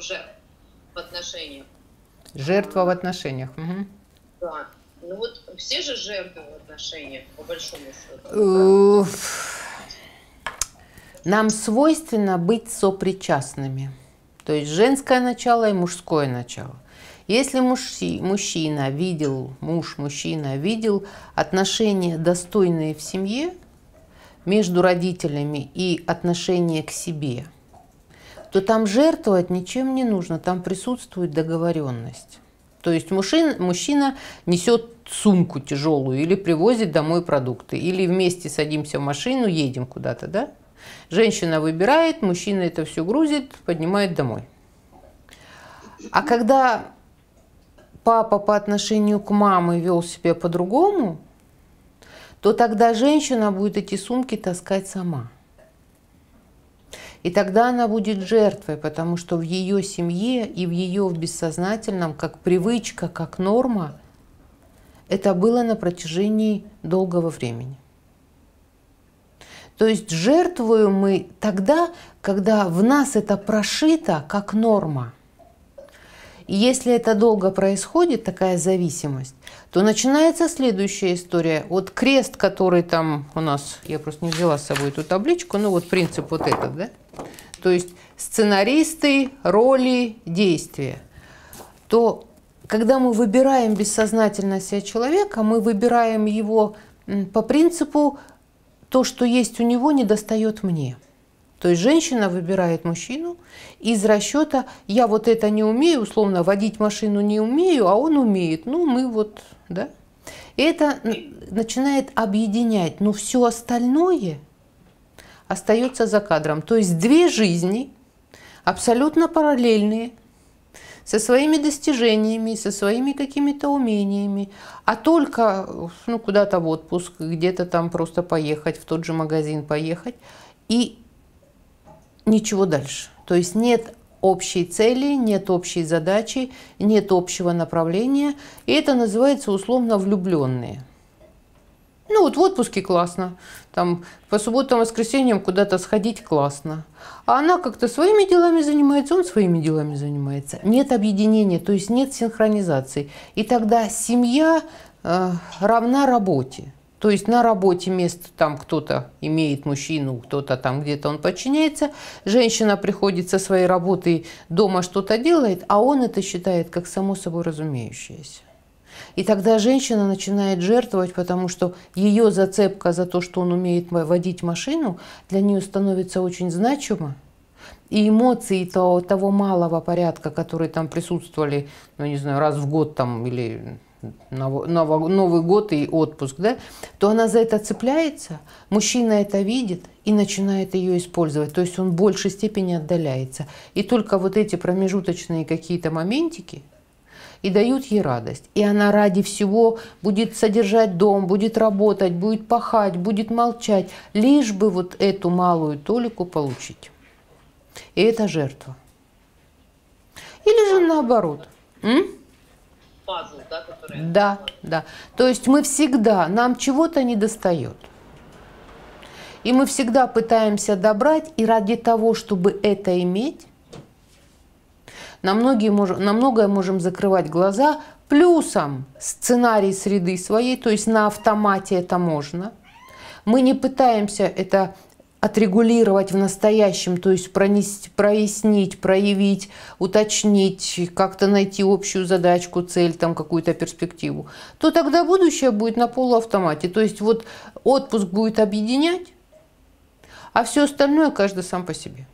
жертв в отношениях. Жертва в отношениях. Угу. Да. Ну вот все же жертвы в отношениях, по большому счету. Э, нам свойственно быть сопричастными. То есть женское начало и мужское начало. Если муж, мужчина видел, муж мужчина видел отношения достойные в семье между родителями и отношения к себе – то там жертвовать ничем не нужно, там присутствует договоренность. То есть мужчина, мужчина несет сумку тяжелую или привозит домой продукты, или вместе садимся в машину, едем куда-то, да? Женщина выбирает, мужчина это все грузит, поднимает домой. А когда папа по отношению к маме вел себя по-другому, то тогда женщина будет эти сумки таскать сама. И тогда она будет жертвой, потому что в ее семье и в ее в бессознательном, как привычка, как норма, это было на протяжении долгого времени. То есть жертвуем мы тогда, когда в нас это прошито как норма. И если это долго происходит, такая зависимость, то начинается следующая история. Вот крест, который там у нас, я просто не взяла с собой эту табличку, ну вот принцип вот этот, да? То есть сценаристы, роли, действия. То когда мы выбираем бессознательно себя человека, мы выбираем его по принципу то, что есть у него, не достает мне. То есть женщина выбирает мужчину из расчета «я вот это не умею, условно, водить машину не умею, а он умеет, ну мы вот, да». И это начинает объединять, но все остальное остается за кадром. То есть две жизни абсолютно параллельные, со своими достижениями, со своими какими-то умениями, а только ну, куда-то в отпуск, где-то там просто поехать, в тот же магазин поехать. И ничего дальше. То есть нет общей цели, нет общей задачи, нет общего направления. И это называется условно влюбленные. Ну вот в отпуске классно, там по субботам, воскресеньям куда-то сходить классно. А она как-то своими делами занимается, он своими делами занимается. Нет объединения, то есть нет синхронизации. И тогда семья э, равна работе. То есть на работе место там кто-то имеет мужчину, кто-то там где-то он подчиняется. Женщина приходит со своей работой дома что-то делает, а он это считает как само собой разумеющееся. И тогда женщина начинает жертвовать, потому что ее зацепка за то, что он умеет водить машину, для нее становится очень значима. И эмоции того, того малого порядка, которые там присутствовали, ну не знаю, раз в год там или Новый Новый год и отпуск, да, то она за это цепляется, мужчина это видит и начинает ее использовать. То есть он в большей степени отдаляется. И только вот эти промежуточные какие-то моментики и дают ей радость. И она ради всего будет содержать дом, будет работать, будет пахать, будет молчать, лишь бы вот эту малую толику получить. И это жертва. Или же наоборот. М? пазл, да, который... Да, да. То есть мы всегда, нам чего-то не достает. И мы всегда пытаемся добрать, и ради того, чтобы это иметь, на, многие мож... на многое можем закрывать глаза, плюсом сценарий среды своей, то есть на автомате это можно. Мы не пытаемся это отрегулировать в настоящем, то есть пронести, прояснить, проявить, уточнить, как-то найти общую задачку, цель, там какую-то перспективу, то тогда будущее будет на полуавтомате. То есть вот отпуск будет объединять, а все остальное каждый сам по себе.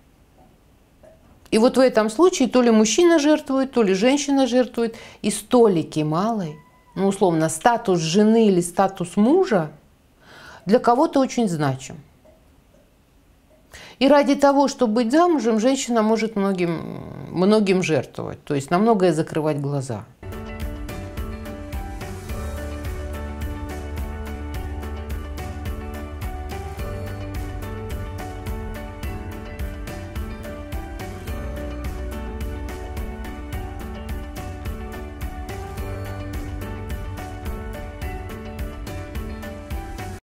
И вот в этом случае то ли мужчина жертвует, то ли женщина жертвует, и столики малой, ну условно, статус жены или статус мужа для кого-то очень значим. И ради того, чтобы быть замужем, женщина может многим, многим жертвовать, то есть на многое закрывать глаза.